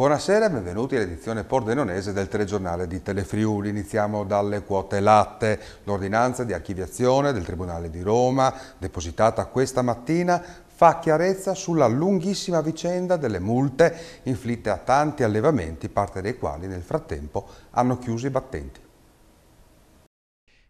Buonasera e benvenuti all'edizione pordenonese del telegiornale di Telefriuli. Iniziamo dalle quote latte. L'ordinanza di archiviazione del Tribunale di Roma, depositata questa mattina, fa chiarezza sulla lunghissima vicenda delle multe inflitte a tanti allevamenti, parte dei quali nel frattempo hanno chiuso i battenti.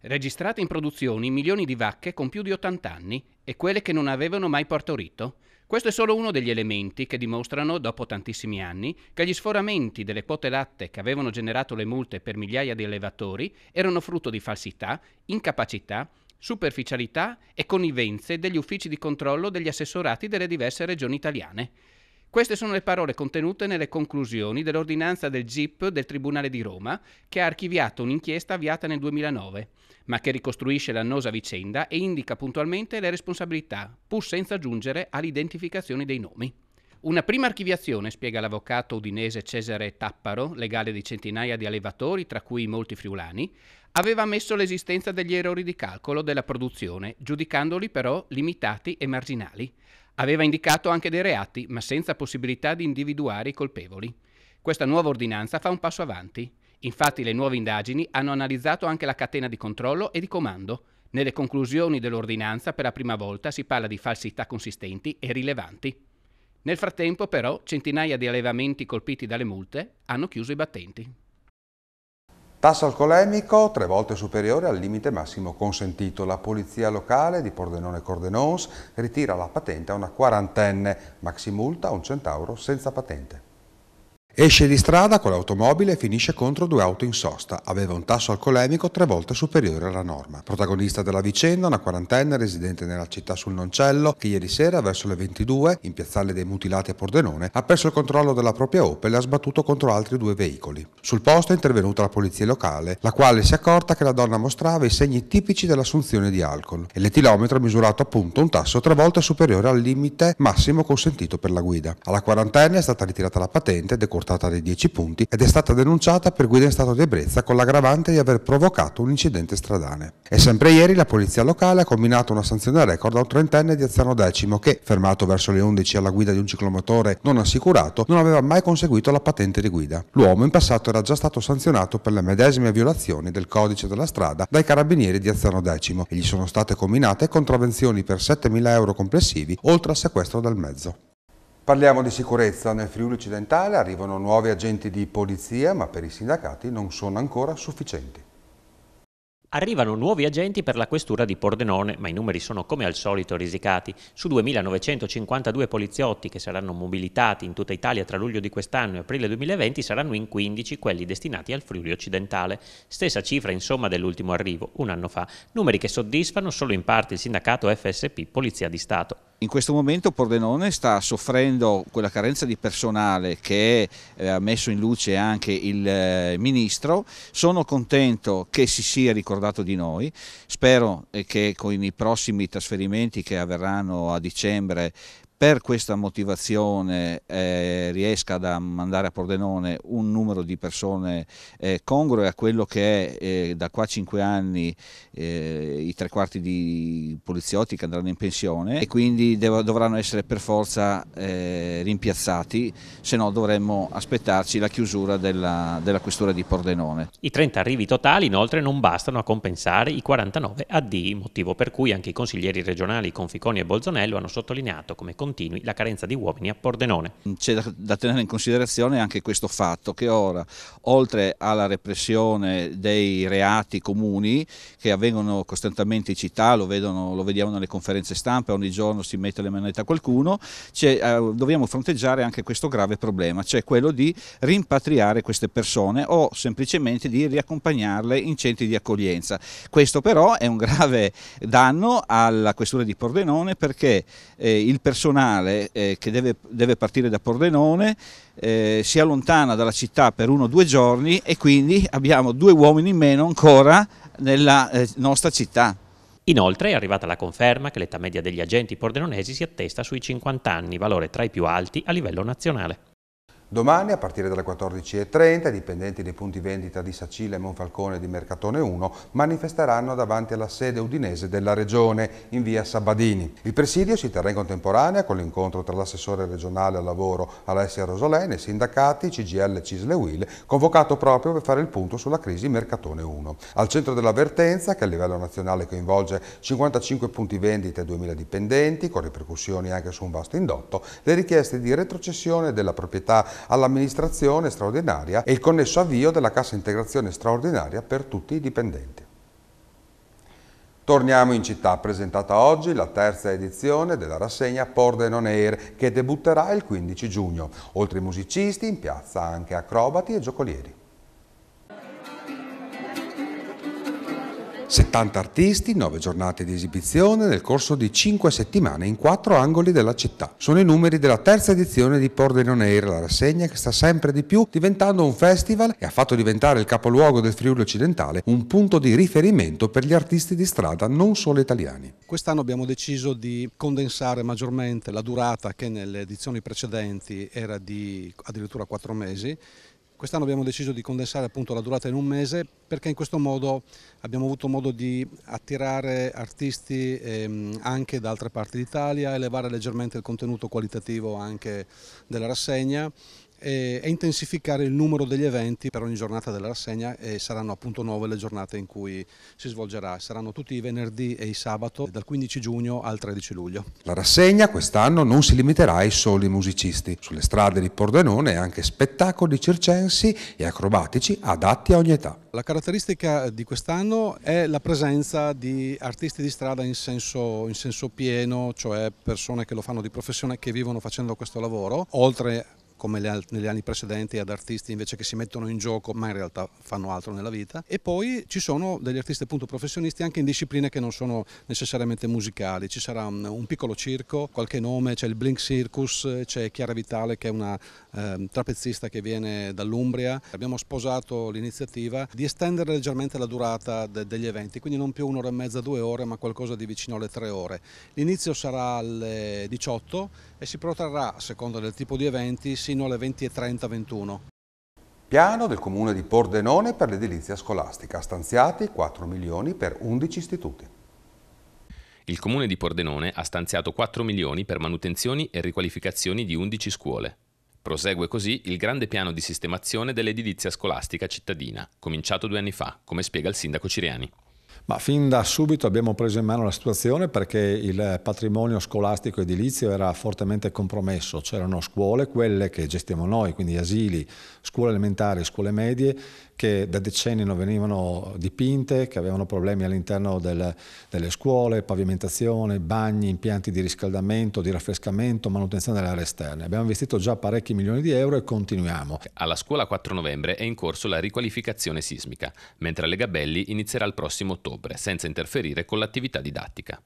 Registrate in produzione milioni di vacche con più di 80 anni e quelle che non avevano mai partorito. Questo è solo uno degli elementi che dimostrano, dopo tantissimi anni, che gli sforamenti delle quote latte che avevano generato le multe per migliaia di allevatori erano frutto di falsità, incapacità, superficialità e connivenze degli uffici di controllo degli assessorati delle diverse regioni italiane. Queste sono le parole contenute nelle conclusioni dell'ordinanza del GIP del Tribunale di Roma, che ha archiviato un'inchiesta avviata nel 2009, ma che ricostruisce l'annosa vicenda e indica puntualmente le responsabilità, pur senza giungere all'identificazione dei nomi. Una prima archiviazione, spiega l'avvocato udinese Cesare Tapparo, legale di centinaia di allevatori, tra cui molti friulani, aveva ammesso l'esistenza degli errori di calcolo della produzione, giudicandoli però limitati e marginali. Aveva indicato anche dei reati, ma senza possibilità di individuare i colpevoli. Questa nuova ordinanza fa un passo avanti. Infatti le nuove indagini hanno analizzato anche la catena di controllo e di comando. Nelle conclusioni dell'ordinanza per la prima volta si parla di falsità consistenti e rilevanti. Nel frattempo però centinaia di allevamenti colpiti dalle multe hanno chiuso i battenti. Tasso alcolemico tre volte superiore al limite massimo consentito. La polizia locale di Pordenone Cordenons ritira la patente a una quarantenne, maxi multa un centauro senza patente. Esce di strada con l'automobile e finisce contro due auto in sosta. Aveva un tasso alcolemico tre volte superiore alla norma. Protagonista della vicenda, una quarantenne residente nella città sul Noncello, che ieri sera, verso le 22, in piazzale dei Mutilati a Pordenone, ha perso il controllo della propria Opel e ha sbattuto contro altri due veicoli. Sul posto è intervenuta la polizia locale, la quale si è accorta che la donna mostrava i segni tipici dell'assunzione di alcol e l'etilometro ha misurato appunto un tasso tre volte superiore al limite massimo consentito per la guida. Alla quarantenne è stata ritirata la patente e decorta multata di 10 punti ed è stata denunciata per guida in stato di ebbrezza con l'aggravante di aver provocato un incidente stradale. E sempre ieri la polizia locale ha combinato una sanzione record a un trentenne di Azzano Decimo che, fermato verso le 11 alla guida di un ciclomotore non assicurato, non aveva mai conseguito la patente di guida. L'uomo in passato era già stato sanzionato per le medesime violazioni del codice della strada dai carabinieri di Azzano Decimo e gli sono state combinate contravvenzioni per 7.000 euro complessivi oltre al sequestro del mezzo. Parliamo di sicurezza. Nel Friuli Occidentale arrivano nuovi agenti di polizia, ma per i sindacati non sono ancora sufficienti. Arrivano nuovi agenti per la questura di Pordenone, ma i numeri sono come al solito risicati. Su 2.952 poliziotti che saranno mobilitati in tutta Italia tra luglio di quest'anno e aprile 2020 saranno in 15 quelli destinati al Friuli occidentale. Stessa cifra insomma dell'ultimo arrivo, un anno fa. Numeri che soddisfano solo in parte il sindacato FSP Polizia di Stato. In questo momento Pordenone sta soffrendo quella carenza di personale che eh, ha messo in luce anche il eh, Ministro. Sono contento che si sia ricordato ricordato di noi. Spero eh, che con i prossimi trasferimenti che avverranno a dicembre per questa motivazione eh, riesca ad mandare a Pordenone un numero di persone eh, congrue a quello che è eh, da qua a cinque anni eh, i tre quarti di poliziotti che andranno in pensione e quindi dovranno essere per forza eh, rimpiazzati, se no dovremmo aspettarci la chiusura della, della questura di Pordenone. I 30 arrivi totali inoltre non bastano a compensare i 49 addii, motivo per cui anche i consiglieri regionali Conficoni e Bolzonello hanno sottolineato come condizione continui la carenza di uomini a Pordenone. C'è da tenere in considerazione anche questo fatto che ora, oltre alla repressione dei reati comuni che avvengono costantemente in città, lo, vedono, lo vediamo nelle conferenze stampa, ogni giorno si mette le manette a qualcuno, eh, dobbiamo fronteggiare anche questo grave problema, cioè quello di rimpatriare queste persone o semplicemente di riaccompagnarle in centri di accoglienza. Questo però è un grave danno alla questura di Pordenone perché eh, il personale pedonale eh, che deve, deve, partire da Pordenone eh, si allontana dalla città per uno o due giorni e quindi abbiamo due uomini in meno ancora nella eh, nostra città. Inoltre è arrivata la conferma che l'età media degli agenti pordenonesi si attesta sui 50 anni, valore tra i più alti a livello nazionale. Domani, a partire dalle 14.30, i dipendenti dei punti vendita di Sacile e Monfalcone di Mercatone 1 manifesteranno davanti alla sede udinese della Regione, in via Sabadini. Il presidio si terrà in contemporanea con l'incontro tra l'assessore regionale al lavoro Alessia Rosolene, sindacati, CGL Cisle Will, convocato proprio per fare il punto sulla crisi Mercatone 1. Al centro dell'avvertenza, che a livello nazionale coinvolge 55 punti vendita e 2.000 dipendenti, con ripercussioni anche su un vasto indotto, le richieste di retrocessione della proprietà all'amministrazione straordinaria e il connesso avvio della cassa integrazione straordinaria per tutti i dipendenti. Torniamo in città, presentata oggi la terza edizione della rassegna Pordenon Air che debutterà il 15 giugno, oltre ai musicisti in piazza anche acrobati e giocolieri. 70 artisti, 9 giornate di esibizione nel corso di 5 settimane in 4 angoli della città. Sono i numeri della terza edizione di Pordenone Air, la rassegna che sta sempre di più diventando un festival e ha fatto diventare il capoluogo del Friuli occidentale un punto di riferimento per gli artisti di strada non solo italiani. Quest'anno abbiamo deciso di condensare maggiormente la durata che nelle edizioni precedenti era di addirittura 4 mesi Quest'anno abbiamo deciso di condensare appunto la durata in un mese perché in questo modo abbiamo avuto modo di attirare artisti ehm, anche da altre parti d'Italia, elevare leggermente il contenuto qualitativo anche della rassegna e, intensificare il numero degli eventi per ogni giornata della rassegna e saranno appunto nuove le giornate in cui si svolgerà. Saranno tutti i venerdì e i sabato dal 15 giugno al 13 luglio. La rassegna quest'anno non si limiterà ai soli musicisti. Sulle strade di Pordenone anche spettacoli circensi e acrobatici adatti a ogni età. La caratteristica di quest'anno è la presenza di artisti di strada in senso, in senso pieno, cioè persone che lo fanno di professione, che vivono facendo questo lavoro, oltre come negli anni precedenti ad artisti invece che si mettono in gioco ma in realtà fanno altro nella vita e poi ci sono degli artisti appunto professionisti anche in discipline che non sono necessariamente musicali, ci sarà un, un piccolo circo, qualche nome, c'è il Blink Circus, c'è Chiara Vitale che è una eh, trapezzista che viene dall'Umbria, abbiamo sposato l'iniziativa di estendere leggermente la durata de degli eventi, quindi non più un'ora e mezza, due ore ma qualcosa di vicino alle tre ore. L'inizio sarà alle 18 e si protrarrà, a seconda del tipo di eventi, sino alle 20.30-21. Piano del comune di Pordenone per l'edilizia scolastica, stanziati 4 milioni per 11 istituti. Il comune di Pordenone ha stanziato 4 milioni per manutenzioni e riqualificazioni di 11 scuole. Prosegue così il grande piano di sistemazione dell'edilizia scolastica cittadina, cominciato due anni fa, come spiega il sindaco Ciriani. Ma fin da subito abbiamo preso in mano la situazione perché il patrimonio scolastico edilizio era fortemente compromesso, c'erano scuole, quelle che gestiamo noi, quindi asili, scuole elementari, scuole medie, che da decenni non venivano dipinte, che avevano problemi all'interno del, delle scuole, pavimentazione, bagni, impianti di riscaldamento, di raffrescamento, manutenzione delle aree esterne. Abbiamo investito già parecchi milioni di euro e continuiamo. Alla scuola 4 novembre è in corso la riqualificazione sismica, mentre alle Gabelli inizierà il prossimo ottobre, senza interferire con l'attività didattica.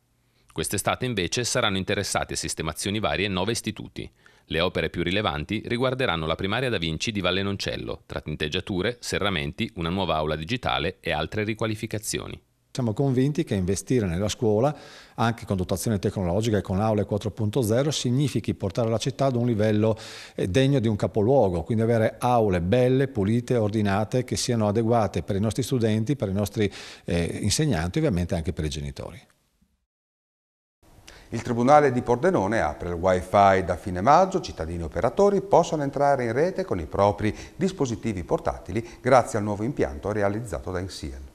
Quest'estate invece saranno interessate a sistemazioni varie nove istituti. Le opere più rilevanti riguarderanno la primaria da Vinci di Vallenoncello, tra tinteggiature, serramenti, una nuova aula digitale e altre riqualificazioni. Siamo convinti che investire nella scuola, anche con dotazione tecnologica e con aule 4.0, significhi portare la città ad un livello eh, degno di un capoluogo, quindi avere aule belle, pulite, ordinate, che siano adeguate per i nostri studenti, per i nostri eh, insegnanti e ovviamente anche per i genitori. Il Tribunale di Pordenone apre il Wi-Fi da fine maggio, cittadini e operatori possono entrare in rete con i propri dispositivi portatili grazie al nuovo impianto realizzato da Insiel.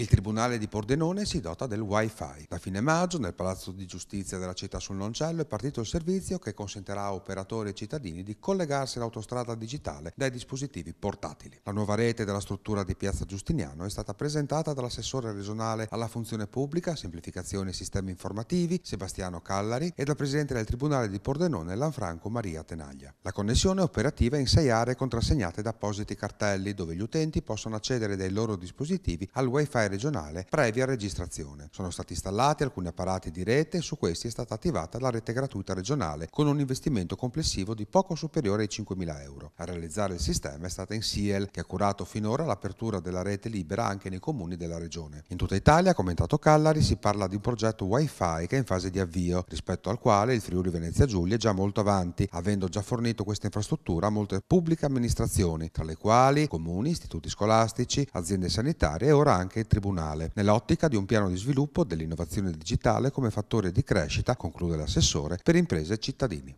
Il Tribunale di Pordenone si dota del Wi-Fi. Da fine maggio, nel Palazzo di Giustizia della città sul Noncello, è partito il servizio che consentirà a operatori e cittadini di collegarsi all'autostrada digitale dai dispositivi portatili. La nuova rete della struttura di Piazza Giustiniano è stata presentata dall'assessore regionale alla funzione pubblica, semplificazione e sistemi informativi, Sebastiano Callari, e dal presidente del Tribunale di Pordenone, Lanfranco Maria Tenaglia. La connessione è operativa in sei aree contrassegnate da appositi cartelli, dove gli utenti possono accedere dai loro dispositivi al Wi-Fi Rai regionale previa registrazione. Sono stati installati alcuni apparati di rete e su questi è stata attivata la rete gratuita regionale con un investimento complessivo di poco superiore ai 5.000 euro. A realizzare il sistema è stata Insiel che ha curato finora l'apertura della rete libera anche nei comuni della regione. In tutta Italia, commentato Callari, si parla di un progetto Wi-Fi che è in fase di avvio, rispetto al quale il Friuli Venezia Giulia è già molto avanti, avendo già fornito questa infrastruttura a molte pubbliche amministrazioni, tra le quali comuni, istituti scolastici, aziende sanitarie e ora anche il Tribunale, nell'ottica di un piano di sviluppo dell'innovazione digitale come fattore di crescita, conclude l'assessore, per imprese e cittadini.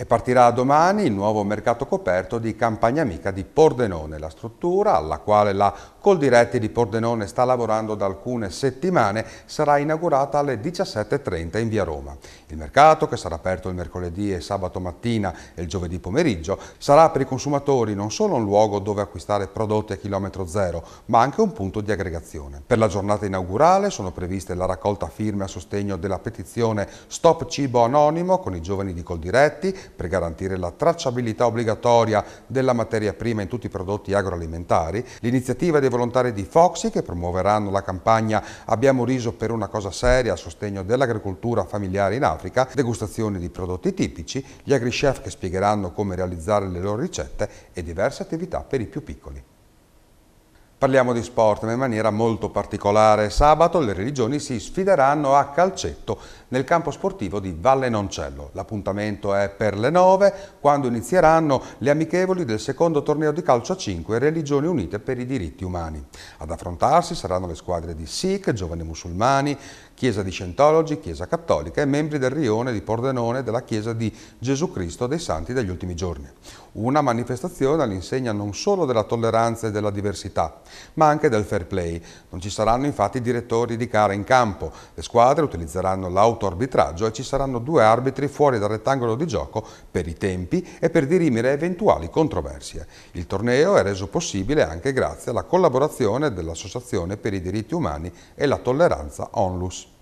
E partirà domani il nuovo mercato coperto di Campagna Amica di Pordenone, la struttura alla quale la Coldiretti di Pordenone sta lavorando da alcune settimane sarà inaugurata alle 17.30 in via Roma. Il mercato, che sarà aperto il mercoledì e sabato mattina e il giovedì pomeriggio, sarà per i consumatori non solo un luogo dove acquistare prodotti a chilometro zero, ma anche un punto di aggregazione. Per la giornata inaugurale sono previste la raccolta firme a sostegno della petizione Stop Cibo Anonimo con i giovani di Coldiretti, per garantire la tracciabilità obbligatoria della materia prima in tutti i prodotti agroalimentari, l'iniziativa dei volontari di Foxy che promuoveranno la campagna Abbiamo riso per una cosa seria a sostegno dell'agricoltura familiare in Africa, degustazioni di prodotti tipici, gli agri-chef che spiegheranno come realizzare le loro ricette e diverse attività per i più piccoli. Parliamo di sport ma in maniera molto particolare. Sabato le religioni si sfideranno a calcetto nel campo sportivo di Valle Noncello. L'appuntamento è per le 9 quando inizieranno le amichevoli del secondo torneo di calcio a 5 Religioni Unite per i diritti umani. Ad affrontarsi saranno le squadre di Sikh, Giovani Musulmani, Chiesa di Scientologi, Chiesa Cattolica e membri del rione di Pordenone della Chiesa di Gesù Cristo dei Santi degli ultimi giorni. Una manifestazione all'insegna non solo della tolleranza e della diversità, ma anche del fair play. Non ci saranno infatti direttori di gara in campo, le squadre utilizzeranno l'autoarbitraggio e ci saranno due arbitri fuori dal rettangolo di gioco per i tempi e per dirimere eventuali controversie. Il torneo è reso possibile anche grazie alla collaborazione dell'Associazione per i diritti umani e la tolleranza ONLUS.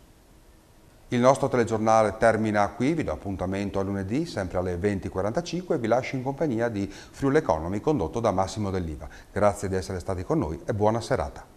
Il nostro telegiornale termina qui, vi do appuntamento a lunedì, sempre alle 20.45 e vi lascio in compagnia di Friul Economy condotto da Massimo Dell'Iva. Grazie di essere stati con noi e buona serata.